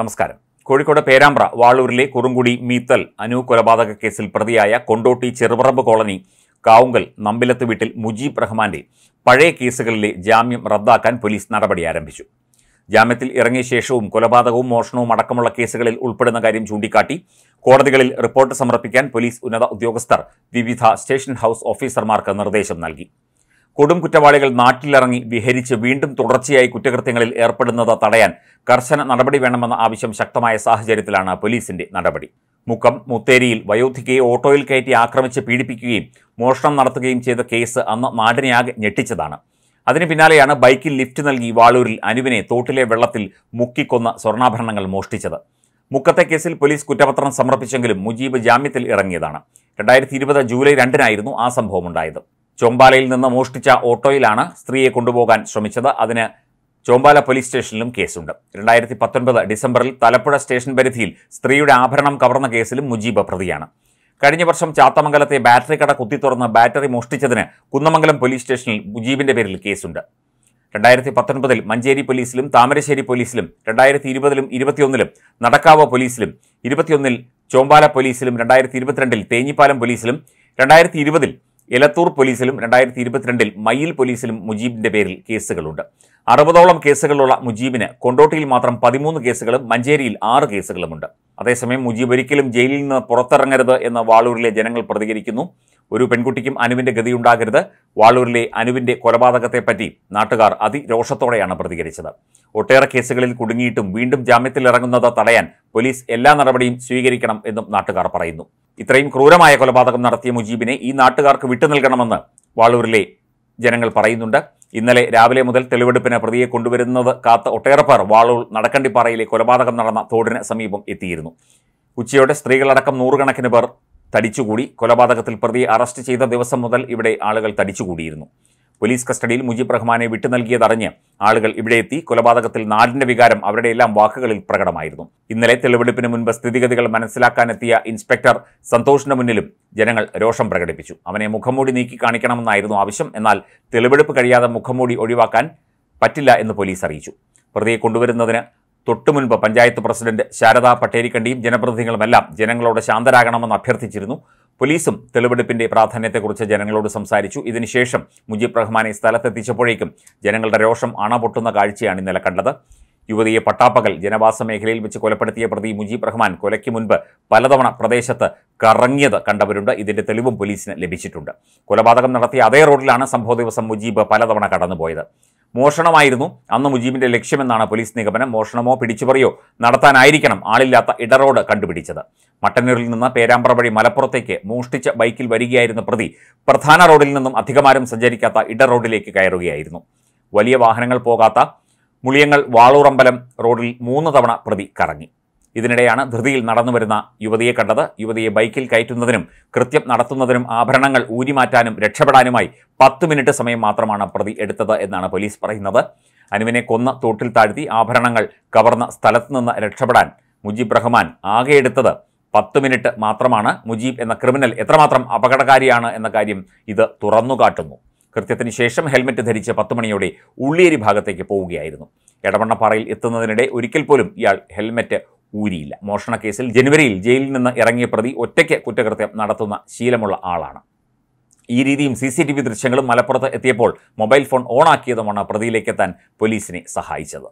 നമസ്കാരം കോഴിക്കോട് പേരാമ്പ്ര വാളൂരിലെ കുറുങ്കുടി മീത്തൽ അനു കൊലപാതക കേസിൽ പ്രതിയായ കൊണ്ടോട്ടി ചെറുപറമ്പ് കോളനി കാവുങ്കൽ നമ്പിലത്ത് വീട്ടിൽ മുജീബ് റഹ്മാന്റെ പഴയ കേസുകളിലെ ജാമ്യം റദ്ദാക്കാൻ പോലീസ് നടപടി ആരംഭിച്ചു ജാമ്യത്തിൽ ഇറങ്ങിയ ശേഷവും കൊലപാതകവും മോഷണവും അടക്കമുള്ള കേസുകളിൽ ഉൾപ്പെടുന്ന കാര്യം ചൂണ്ടിക്കാട്ടി കോടതികളിൽ റിപ്പോർട്ട് സമർപ്പിക്കാൻ പോലീസ് ഉന്നത ഉദ്യോഗസ്ഥർ വിവിധ സ്റ്റേഷൻ ഹൌസ് ഓഫീസർമാർക്ക് നിർദ്ദേശം നൽകി കൊടും കുറ്റവാളികൾ നാട്ടിലിറങ്ങി വിഹരിച്ച് വീണ്ടും തുടർച്ചയായി കുറ്റകൃത്യങ്ങളിൽ ഏർപ്പെടുന്നത് തടയാൻ കർശന നടപടി വേണമെന്ന ആവശ്യം ശക്തമായ സാഹചര്യത്തിലാണ് പോലീസിന്റെ നടപടി മുക്കം മുത്തേരിയിൽ വയോധികയെ ഓട്ടോയിൽ കയറ്റി ആക്രമിച്ച് പീഡിപ്പിക്കുകയും മോഷണം നടത്തുകയും ചെയ്ത കേസ് അന്ന് നാടിനെയാകെ ഞെട്ടിച്ചതാണ് അതിന് പിന്നാലെയാണ് ബൈക്കിൽ ലിഫ്റ്റ് നൽകി വാളൂരിൽ അനുവിനെ തോട്ടിലെ വെള്ളത്തിൽ മുക്കിക്കൊന്ന സ്വർണ്ണാഭരണങ്ങൾ മോഷ്ടിച്ചത് മുക്കത്തെ കേസിൽ പോലീസ് കുറ്റപത്രം സമർപ്പിച്ചെങ്കിലും മുജീബ് ജാമ്യത്തിൽ ഇറങ്ങിയതാണ് രണ്ടായിരത്തി ഇരുപത് ജൂലൈ രണ്ടിനായിരുന്നു ആ സംഭവമുണ്ടായത് ചോമ്പാലയിൽ നിന്ന് മോഷ്ടിച്ച ഓട്ടോയിലാണ് സ്ത്രീയെ കൊണ്ടുപോകാൻ ശ്രമിച്ചത് അതിന് ചോമ്പാല പോലീസ് സ്റ്റേഷനിലും കേസുണ്ട് രണ്ടായിരത്തി പത്തൊൻപത് ഡിസംബറിൽ തലപ്പുഴ സ്റ്റേഷൻ പരിധിയിൽ സ്ത്രീയുടെ ആഭരണം കവർന്ന കേസിലും മുജീബ് പ്രതിയാണ് കഴിഞ്ഞ വർഷം ചാത്തമംഗലത്തെ ബാറ്ററി കട തുറന്ന് ബാറ്ററി മോഷ്ടിച്ചതിന് കുന്നമംഗലം പോലീസ് സ്റ്റേഷനിൽ മുജീബിന്റെ പേരിൽ കേസുണ്ട് രണ്ടായിരത്തി പത്തൊൻപതിൽ മഞ്ചേരി പോലീസിലും താമരശ്ശേരി പോലീസിലും രണ്ടായിരത്തി ഇരുപതിലും ഇരുപത്തിയൊന്നിലും നടക്കാവ് പോലീസിലും ഇരുപത്തിയൊന്നിൽ ചോമ്പാല പോലീസിലും രണ്ടായിരത്തി ഇരുപത്തിരണ്ടിൽ തേഞ്ഞിപ്പാലം പോലീസിലും രണ്ടായിരത്തി ഇരുപതിൽ എലത്തൂർ പോലീസിലും രണ്ടായിരത്തി ഇരുപത്തിരണ്ടിൽ മയിൽ പോലീസിലും മുജീബിന്റെ പേരിൽ കേസുകളുണ്ട് അറുപതോളം കേസുകളുള്ള മുജീബിന് കൊണ്ടോട്ടിയിൽ മാത്രം പതിമൂന്ന് കേസുകളും മഞ്ചേരിയിൽ ആറ് കേസുകളുമുണ്ട് അതേസമയം മുജീബ് ഒരിക്കലും ജയിലിൽ നിന്ന് പുറത്തിറങ്ങരുത് എന്ന വാളൂരിലെ ജനങ്ങൾ പ്രതികരിക്കുന്നു ഒരു പെൺകുട്ടിക്കും അനുവിൻ്റെ ഗതിയുണ്ടാകരുത് വാളൂരിലെ അനുവിൻ്റെ കൊലപാതകത്തെപ്പറ്റി നാട്ടുകാർ അതിരോഷത്തോടെയാണ് പ്രതികരിച്ചത് ഒട്ടേറെ കേസുകളിൽ കുടുങ്ങിയിട്ടും വീണ്ടും ജാമ്യത്തിലിറങ്ങുന്നത് തടയാൻ പോലീസ് എല്ലാ നടപടിയും സ്വീകരിക്കണം എന്നും നാട്ടുകാർ പറയുന്നു ഇത്രയും ക്രൂരമായ കൊലപാതകം നടത്തിയ മുജീബിനെ ഈ നാട്ടുകാർക്ക് വിട്ടു നൽകണമെന്ന് വാളൂരിലെ ജനങ്ങൾ പറയുന്നുണ്ട് ഇന്നലെ രാവിലെ മുതൽ തെളിവെടുപ്പിന് പ്രതിയെ കൊണ്ടുവരുന്നത് കാത്ത് ഒട്ടേറെ പേർ വാളൂർ നടക്കണ്ടിപ്പാറയിലെ കൊലപാതകം നടന്ന തോടിന് സമീപം എത്തിയിരുന്നു ഉച്ചയോടെ സ്ത്രീകളടക്കം നൂറുകണക്കിന് പേർ തടിച്ചുകൂടി കൊലപാതകത്തിൽ പ്രതിയെ അറസ്റ്റ് ചെയ്ത ദിവസം മുതൽ ഇവിടെ ആളുകൾ തടിച്ചുകൂടിയിരുന്നു പോലീസ് കസ്റ്റഡിയിൽ മുജീബ് റഹ്മാനെ വിട്ടു നൽകിയതറിഞ്ഞ് ആളുകൾ ഇവിടെ എത്തി കൊലപാതകത്തിൽ നാടിന്റെ വികാരം അവരുടെ എല്ലാം വാക്കുകളിൽ പ്രകടമായിരുന്നു ഇന്നലെ തെളിവെടുപ്പിന് മുൻപ് സ്ഥിതിഗതികൾ മനസ്സിലാക്കാനെത്തിയ ഇൻസ്പെക്ടർ സന്തോഷിന് മുന്നിലും ജനങ്ങൾ രോഷം പ്രകടിപ്പിച്ചു അവനെ മുഖംമൂടി നീക്കി കാണിക്കണമെന്നായിരുന്നു ആവശ്യം എന്നാൽ തെളിവെടുപ്പ് കഴിയാതെ മുഖംമൂടി ഒഴിവാക്കാൻ പറ്റില്ല എന്ന് പോലീസ് അറിയിച്ചു പ്രതിയെ കൊണ്ടുവരുന്നതിന് തൊട്ടുമുൻപ് പഞ്ചായത്ത് പ്രസിഡന്റ് ശാരദാ പട്ടേരിക്കണ്ടിയും ജനപ്രതിനിധികളുമെല്ലാം ജനങ്ങളോട് ശാന്തരാകണമെന്ന് അഭ്യർത്ഥിച്ചിരുന്നു പോലീസും തെളിവെടുപ്പിന്റെ പ്രാധാന്യത്തെക്കുറിച്ച് ജനങ്ങളോട് സംസാരിച്ചു ഇതിനുശേഷം മുജീബ് റഹ്മാനെ സ്ഥലത്തെത്തിച്ചപ്പോഴേക്കും ജനങ്ങളുടെ രോഷം അണപൊട്ടുന്ന കാഴ്ചയാണ് ഇന്നലെ കണ്ടത് യുവതിയെ പട്ടാപ്പകൽ ജനവാസ മേഖലയിൽ വെച്ച് കൊലപ്പെടുത്തിയ പ്രതി മുജീബ് റഹ്മാൻ കൊലയ്ക്ക് മുൻപ് പലതവണ പ്രദേശത്ത് കറങ്ങിയത് കണ്ടവരുണ്ട് ഇതിന്റെ തെളിവും പോലീസിന് ലഭിച്ചിട്ടുണ്ട് കൊലപാതകം നടത്തിയ അതേ റോഡിലാണ് സംഭവ ദിവസം മുജീബ് പലതവണ കടന്നുപോയത് മോഷണമായിരുന്നു അന്ന് മുജീബിന്റെ ലക്ഷ്യമെന്നാണ് പോലീസ് നിഗമനം മോഷണമോ പിടിച്ചുപറിയോ നടത്താനായിരിക്കണം ആളില്ലാത്ത ഇടറോഡ് കണ്ടുപിടിച്ചത് മട്ടന്നൂരിൽ നിന്ന് പേരാമ്പ്ര വഴി മലപ്പുറത്തേക്ക് മോഷ്ടിച്ച ബൈക്കിൽ വരികയായിരുന്ന പ്രതി പ്രധാന റോഡിൽ നിന്നും അധികമാരും സഞ്ചരിക്കാത്ത ഇടറോഡിലേക്ക് കയറുകയായിരുന്നു വലിയ വാഹനങ്ങൾ പോകാത്ത മുളിയങ്ങൾ വാളൂറമ്പലം റോഡിൽ മൂന്ന് തവണ പ്രതി കറങ്ങി ഇതിനിടെയാണ് ധൃതിയിൽ നടന്നുവരുന്ന യുവതിയെ കണ്ടത് യുവതിയെ ബൈക്കിൽ കയറ്റുന്നതിനും കൃത്യം നടത്തുന്നതിനും ആഭരണങ്ങൾ ഊരിമാറ്റാനും രക്ഷപ്പെടാനുമായി പത്ത് മിനിറ്റ് സമയം മാത്രമാണ് പ്രതി എടുത്തത് എന്നാണ് പോലീസ് പറയുന്നത് അനുവിനെ കൊന്ന തോട്ടിൽ താഴ്ത്തി ആഭരണങ്ങൾ കവർന്ന സ്ഥലത്തു നിന്ന് രക്ഷപ്പെടാൻ മുജീബ് റഹ്മാൻ ആകെ എടുത്തത് പത്ത് മിനിറ്റ് മാത്രമാണ് മുജീബ് എന്ന ക്രിമിനൽ എത്രമാത്രം അപകടകാരിയാണ് എന്ന കാര്യം ഇത് തുറന്നു കാട്ടുന്നു കൃത്യത്തിന് ശേഷം ഹെൽമെറ്റ് ധരിച്ച് പത്ത് മണിയോടെ ഉള്ളിയേരി ഭാഗത്തേക്ക് പോവുകയായിരുന്നു എടവണ്ണപ്പാറയിൽ എത്തുന്നതിനിടെ ഒരിക്കൽ പോലും ഇയാൾ ഹെൽമെറ്റ് ഊരിയില്ല മോഷണ കേസിൽ ജനുവരിയിൽ ജയിലിൽ നിന്ന് ഇറങ്ങിയ പ്രതി ഒറ്റയ്ക്ക് കുറ്റകൃത്യം നടത്തുന്ന ശീലമുള്ള ആളാണ് ഈ രീതിയും സി സി ടി വി ദൃശ്യങ്ങളും മലപ്പുറത്ത് എത്തിയപ്പോൾ മൊബൈൽ ഫോൺ ഓണാക്കിയതുമാണ് പ്രതിയിലേക്കെത്താൻ പോലീസിനെ സഹായിച്ചത്